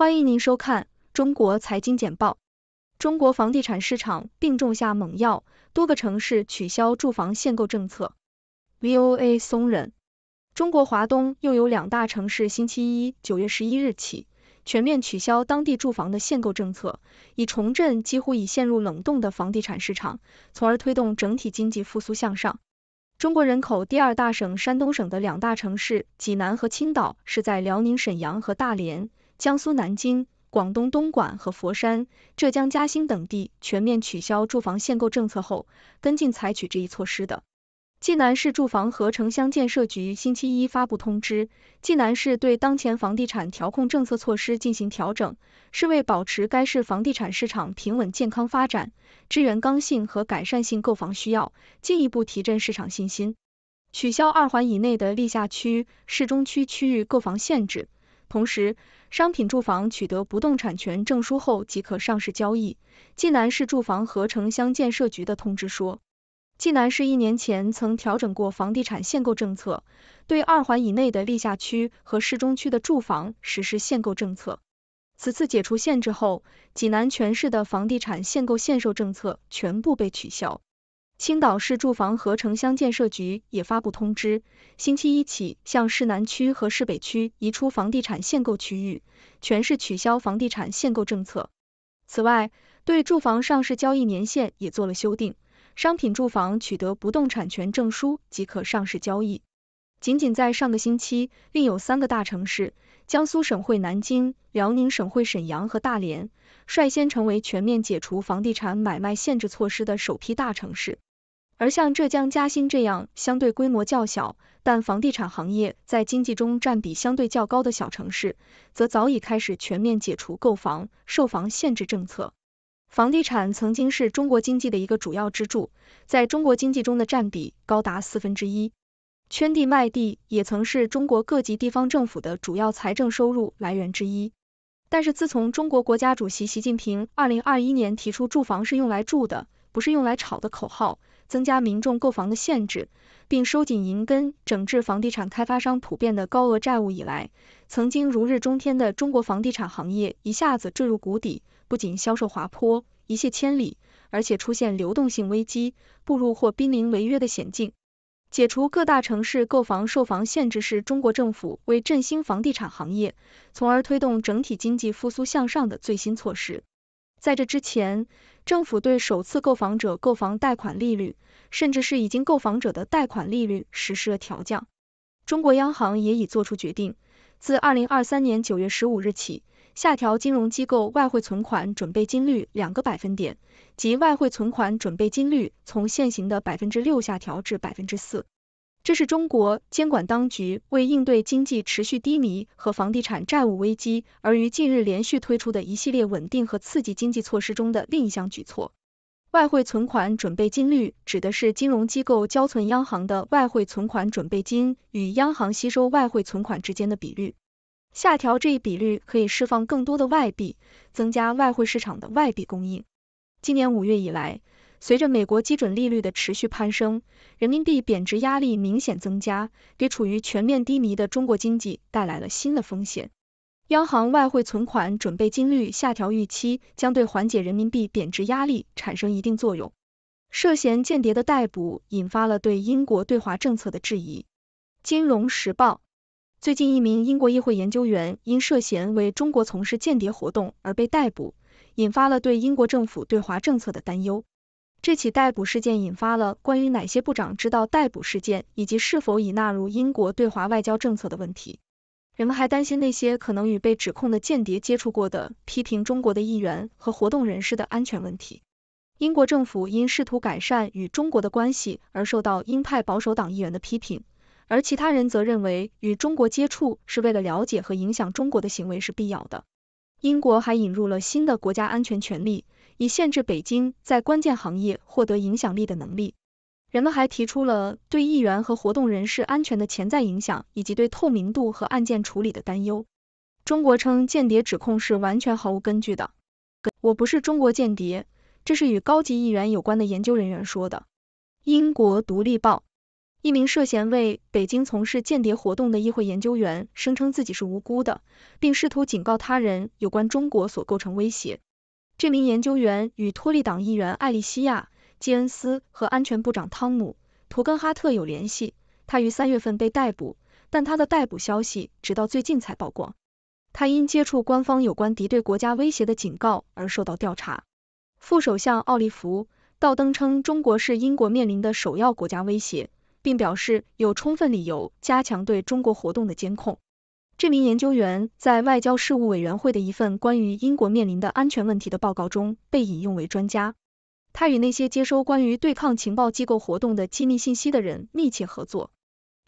欢迎您收看《中国财经简报》。中国房地产市场并重下猛药，多个城市取消住房限购政策。VOA 松仁，中国华东又有两大城市星期一九月十一日起全面取消当地住房的限购政策，以重振几乎已陷入冷冻的房地产市场，从而推动整体经济复苏向上。中国人口第二大省山东省的两大城市济南和青岛是在辽宁沈阳和大连。江苏南京、广东东莞和佛山、浙江嘉兴等地全面取消住房限购政策后，跟进采取这一措施的。济南市住房和城乡建设局星期一发布通知，济南市对当前房地产调控政策措施进行调整，是为保持该市房地产市场平稳健康发展，支援刚性和改善性购房需要，进一步提振市场信心。取消二环以内的历下区、市中区区域购房限制。同时，商品住房取得不动产权证书后即可上市交易。济南市住房和城乡建设局的通知说，济南市一年前曾调整过房地产限购政策，对二环以内的历下区和市中区的住房实施限购政策。此次解除限制后，济南全市的房地产限购限售政策全部被取消。青岛市住房和城乡建设局也发布通知，星期一起向市南区和市北区移出房地产限购区域，全市取消房地产限购政策。此外，对住房上市交易年限也做了修订，商品住房取得不动产权证书即可上市交易。仅仅在上个星期，另有三个大城市——江苏省会南京、辽宁省会沈阳和大连，率先成为全面解除房地产买卖限制措施的首批大城市。而像浙江嘉兴这样相对规模较小，但房地产行业在经济中占比相对较高的小城市，则早已开始全面解除购房、售房限制政策。房地产曾经是中国经济的一个主要支柱，在中国经济中的占比高达四分之一。圈地卖地也曾是中国各级地方政府的主要财政收入来源之一。但是自从中国国家主席习近平二零二一年提出“住房是用来住的，不是用来炒的”口号。增加民众购房的限制，并收紧银根，整治房地产开发商普遍的高额债务以来，曾经如日中天的中国房地产行业一下子坠入谷底，不仅销售滑坡一泻千里，而且出现流动性危机，步入或濒临违约的险境。解除各大城市购房售房限制是中国政府为振兴房地产行业，从而推动整体经济复苏向上的最新措施。在这之前。政府对首次购房者购房贷款利率，甚至是已经购房者的贷款利率实施了调降。中国央行也已作出决定，自二零二三年九月十五日起，下调金融机构外汇存款准备金率两个百分点，即外汇存款准备金率从现行的百分之六下调至百分之四。这是中国监管当局为应对经济持续低迷和房地产债务危机而于近日连续推出的一系列稳定和刺激经济措施中的另一项举措。外汇存款准备金率指的是金融机构交存央行的外汇存款准备金与央行吸收外汇存款之间的比率。下调这一比率可以释放更多的外币，增加外汇市场的外币供应。今年五月以来，随着美国基准利率的持续攀升，人民币贬值压力明显增加，给处于全面低迷的中国经济带来了新的风险。央行外汇存款准备金率下调预期将对缓解人民币贬值压力产生一定作用。涉嫌间谍的逮捕引发了对英国对华政策的质疑。《金融时报》最近，一名英国议会研究员因涉嫌为中国从事间谍活动而被逮捕，引发了对英国政府对华政策的担忧。这起逮捕事件引发了关于哪些部长知道逮捕事件以及是否已纳入英国对华外交政策的问题。人们还担心那些可能与被指控的间谍接触过的批评中国的议员和活动人士的安全问题。英国政府因试图改善与中国的关系而受到英派保守党议员的批评，而其他人则认为与中国接触是为了了解和影响中国的行为是必要的。英国还引入了新的国家安全权利，以限制北京在关键行业获得影响力的能力。人们还提出了对议员和活动人士安全的潜在影响，以及对透明度和案件处理的担忧。中国称间谍指控是完全毫无根据的。我不是中国间谍，这是与高级议员有关的研究人员说的。英国《独立报》一名涉嫌为北京从事间谍活动的议会研究员声称自己是无辜的，并试图警告他人有关中国所构成威胁。这名研究员与托利党议员艾丽西亚·基恩斯和安全部长汤姆·图根哈特有联系。他于三月份被逮捕，但他的逮捕消息直到最近才曝光。他因接触官方有关敌对国家威胁的警告而受到调查。副首相奥利弗·道登称，中国是英国面临的首要国家威胁，并表示有充分理由加强对中国活动的监控。这名研究员在外交事务委员会的一份关于英国面临的安全问题的报告中被引用为专家。他与那些接收关于对抗情报机构活动的机密信息的人密切合作。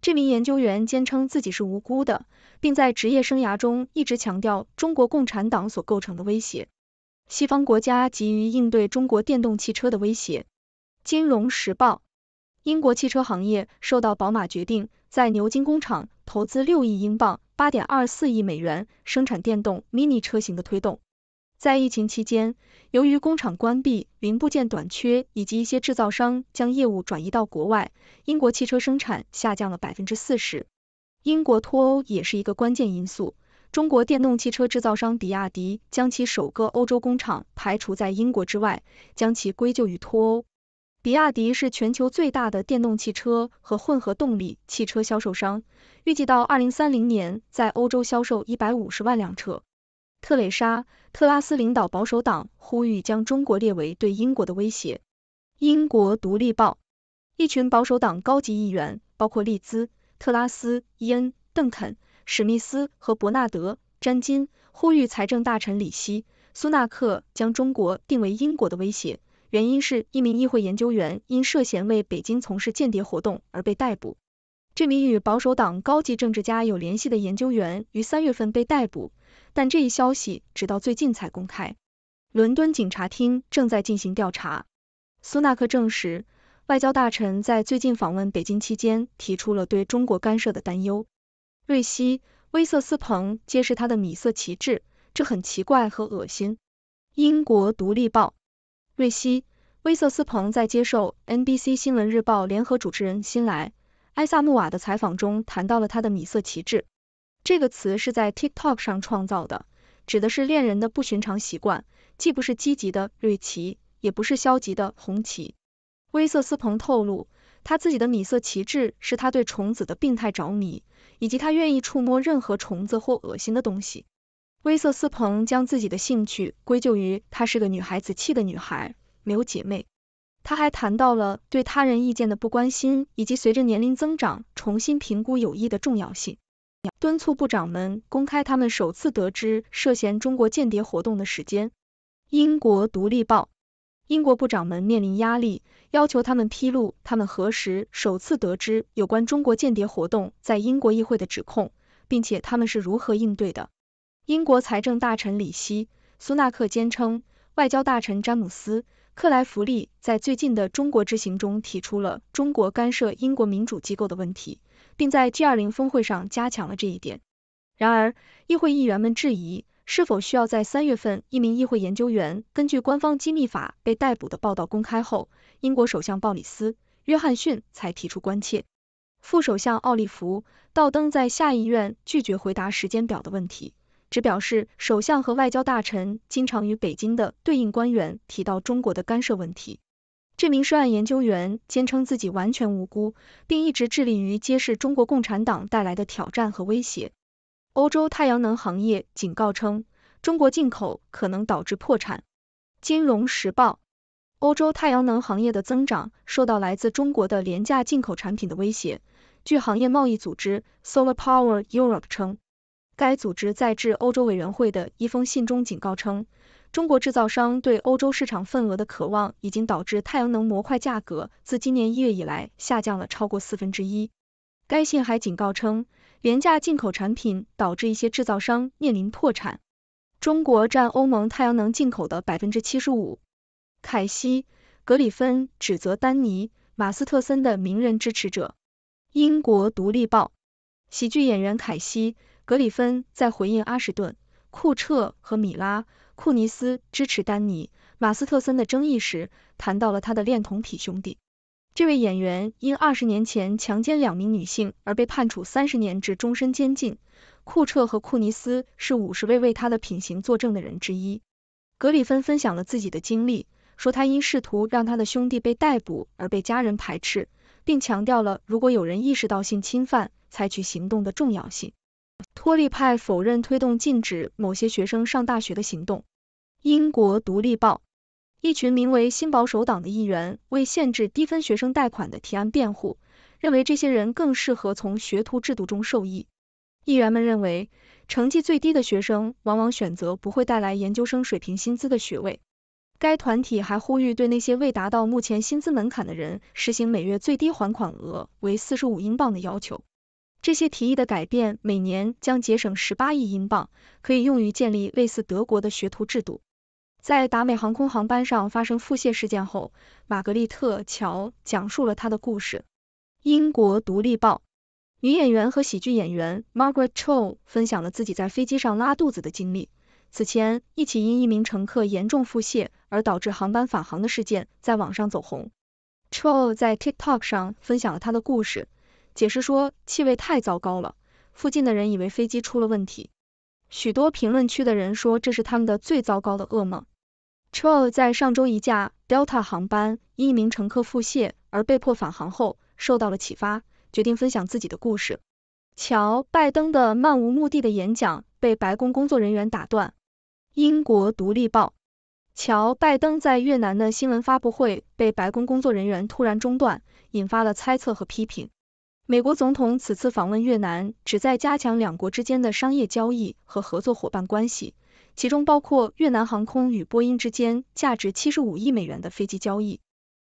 这名研究员坚称自己是无辜的，并在职业生涯中一直强调中国共产党所构成的威胁。西方国家急于应对中国电动汽车的威胁。《金融时报》英国汽车行业受到宝马决定在牛津工厂投资六亿英镑。八点二四亿美元，生产电动 mini 车型的推动。在疫情期间，由于工厂关闭、零部件短缺以及一些制造商将业务转移到国外，英国汽车生产下降了百分之四十。英国脱欧也是一个关键因素。中国电动汽车制造商比亚迪将其首个欧洲工厂排除在英国之外，将其归咎于脱欧。比亚迪是全球最大的电动汽车和混合动力汽车销售商，预计到二零三零年在欧洲销售一百五十万辆车。特蕾莎·特拉斯领导保守党呼吁将中国列为对英国的威胁。英国独立报：一群保守党高级议员，包括利兹、特拉斯、伊恩·邓肯、史密斯和伯纳德·詹金，呼吁财政大臣里希·苏纳克将中国定为英国的威胁。原因是，一名议会研究员因涉嫌为北京从事间谍活动而被逮捕。这名与保守党高级政治家有联系的研究员于三月份被逮捕，但这一消息直到最近才公开。伦敦警察厅正在进行调查。苏纳克证实，外交大臣在最近访问北京期间提出了对中国干涉的担忧。瑞希·威瑟斯彭揭示他的米色旗帜，这很奇怪和恶心。英国独立报。瑞西·威瑟斯彭在接受 NBC 新闻日报联合主持人新来埃萨穆瓦的采访中，谈到了他的“米色旗帜”这个词是在 TikTok 上创造的，指的是恋人的不寻常习惯，既不是积极的“瑞奇，也不是消极的“红旗”。威瑟斯彭透露，他自己的“米色旗帜”是他对虫子的病态着迷，以及他愿意触摸任何虫子或恶心的东西。威瑟斯彭将自己的兴趣归咎于她是个女孩子气的女孩，没有姐妹。他还谈到了对他人意见的不关心，以及随着年龄增长重新评估友谊的重要性。敦促部长们公开他们首次得知涉嫌中国间谍活动的时间。英国独立报：英国部长们面临压力，要求他们披露他们何时首次得知有关中国间谍活动在英国议会的指控，并且他们是如何应对的。英国财政大臣里希·苏纳克坚称，外交大臣詹姆斯·克莱弗利在最近的中国之行中提出了中国干涉英国民主机构的问题，并在 G20 峰会上加强了这一点。然而，议会议员们质疑是否需要在三月份，一名议会研究员根据官方机密法被逮捕的报道公开后，英国首相鲍里斯·约翰逊才提出关切。副首相奥利弗·道登在下议院拒绝回答时间表的问题。只表示，首相和外交大臣经常与北京的对应官员提到中国的干涉问题。这名涉案研究员坚称自己完全无辜，并一直致力于揭示中国共产党带来的挑战和威胁。欧洲太阳能行业警告称，中国进口可能导致破产。《金融时报》：欧洲太阳能行业的增长受到来自中国的廉价进口产品的威胁。据行业贸易组织 Solar Power Europe 称。该组织在致欧洲委员会的一封信中警告称，中国制造商对欧洲市场份额的渴望已经导致太阳能模块价格自今年一月以来下降了超过四分之一。该信还警告称，廉价进口产品导致一些制造商面临破产。中国占欧盟太阳能进口的百分之七十五。凯西·格里芬指责丹尼·马斯特森的名人支持者，《英国独立报》喜剧演员凯西。格里芬在回应阿什顿·库彻和米拉·库尼斯支持丹尼·马斯特森的争议时，谈到了他的恋童癖兄弟。这位演员因二十年前强奸两名女性而被判处三十年至终身监禁。库彻和库尼斯是五十位为他的品行作证的人之一。格里芬分享了自己的经历，说他因试图让他的兄弟被逮捕而被家人排斥，并强调了如果有人意识到性侵犯，采取行动的重要性。托利派否认推动禁止某些学生上大学的行动。英国独立报：一群名为新保守党的议员为限制低分学生贷款的提案辩护，认为这些人更适合从学徒制度中受益。议员们认为，成绩最低的学生往往选择不会带来研究生水平薪资的学位。该团体还呼吁对那些未达到目前薪资门槛的人实行每月最低还款额为四十五英镑的要求。这些提议的改变每年将节省十八亿英镑，可以用于建立类似德国的学徒制度。在达美航空航班上发生腹泻事件后，玛格丽特·乔讲述了她的故事。《英国独立报》女演员和喜剧演员 Margaret Cho 分享了自己在飞机上拉肚子的经历。此前一起因一名乘客严重腹泻而导致航班返航的事件在网上走红。Cho 在 TikTok 上分享了他的故事。解释说，气味太糟糕了，附近的人以为飞机出了问题。许多评论区的人说这是他们的最糟糕的噩梦。车在上周一架 Delta 航班因一名乘客腹泻而被迫返航后，受到了启发，决定分享自己的故事。乔拜登的漫无目的的演讲被白宫工作人员打断。英国独立报：乔拜登在越南的新闻发布会被白宫工作人员突然中断，引发了猜测和批评。美国总统此次访问越南，旨在加强两国之间的商业交易和合作伙伴关系，其中包括越南航空与波音之间价值七十五亿美元的飞机交易。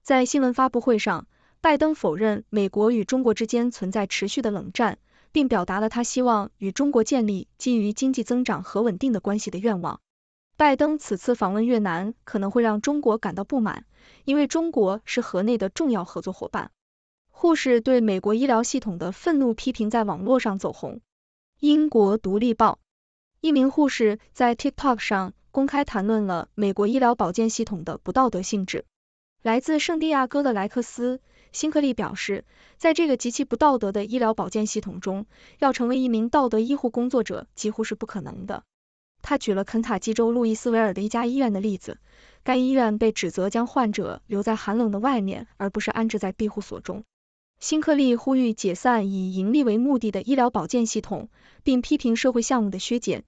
在新闻发布会上，拜登否认美国与中国之间存在持续的冷战，并表达了他希望与中国建立基于经济增长和稳定的关系的愿望。拜登此次访问越南可能会让中国感到不满，因为中国是河内的重要合作伙伴。护士对美国医疗系统的愤怒批评在网络上走红。英国《独立报》一名护士在 TikTok 上公开谈论了美国医疗保健系统的不道德性质。来自圣地亚哥的莱克斯·辛克利表示，在这个极其不道德的医疗保健系统中，要成为一名道德医护工作者几乎是不可能的。他举了肯塔基州路易斯维尔的一家医院的例子，该医院被指责将患者留在寒冷的外面，而不是安置在庇护所中。辛克利呼吁解散以盈利为目的的医疗保健系统，并批评社会项目的削减。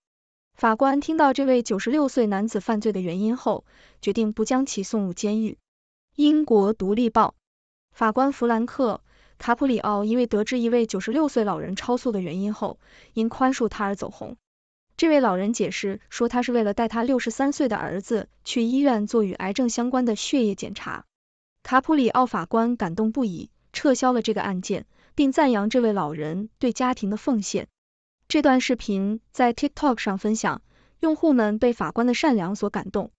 法官听到这位九十六岁男子犯罪的原因后，决定不将其送入监狱。英国独立报法官弗兰克·卡普里奥因为得知一位九十六岁老人超速的原因后，因宽恕他而走红。这位老人解释说，他是为了带他六十三岁的儿子去医院做与癌症相关的血液检查。卡普里奥法官感动不已。撤销了这个案件，并赞扬这位老人对家庭的奉献。这段视频在 TikTok 上分享，用户们被法官的善良所感动。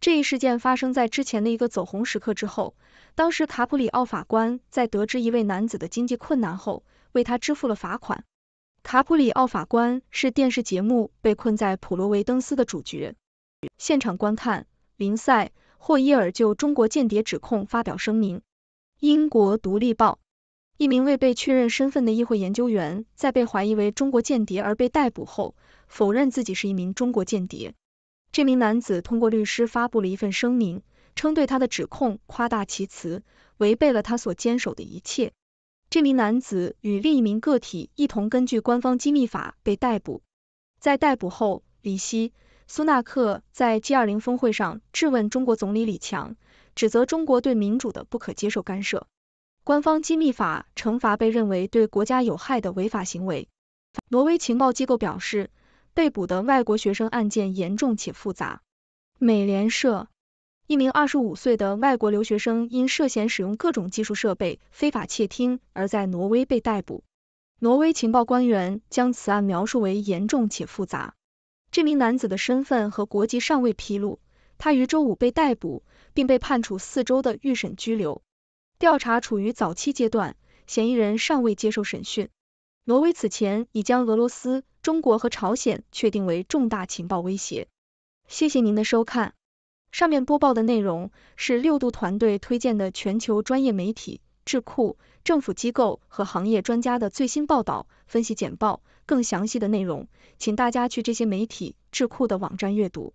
这一事件发生在之前的一个走红时刻之后，当时卡普里奥法官在得知一位男子的经济困难后，为他支付了罚款。卡普里奥法官是电视节目《被困在普罗维登斯》的主角。现场观看，林赛·霍伊尔就中国间谍指控发表声明。《英国独立报》一名未被确认身份的议会研究员在被怀疑为中国间谍而被逮捕后，否认自己是一名中国间谍。这名男子通过律师发布了一份声明，称对他的指控夸大其词，违背了他所坚守的一切。这名男子与另一名个体一同根据官方机密法被逮捕。在逮捕后，李希、苏纳克在 G20 峰会上质问中国总理李强。指责中国对民主的不可接受干涉。官方机密法惩罚被认为对国家有害的违法行为。挪威情报机构表示，被捕的外国学生案件严重且复杂。美联社：一名25岁的外国留学生因涉嫌使用各种技术设备非法窃听而在挪威被逮捕。挪威情报官员将此案描述为严重且复杂。这名男子的身份和国籍尚未披露。他于周五被逮捕，并被判处四周的预审拘留。调查处于早期阶段，嫌疑人尚未接受审讯。挪威此前已将俄罗斯、中国和朝鲜确定为重大情报威胁。谢谢您的收看。上面播报的内容是六度团队推荐的全球专业媒体、智库、政府机构和行业专家的最新报道、分析简报。更详细的内容，请大家去这些媒体、智库的网站阅读。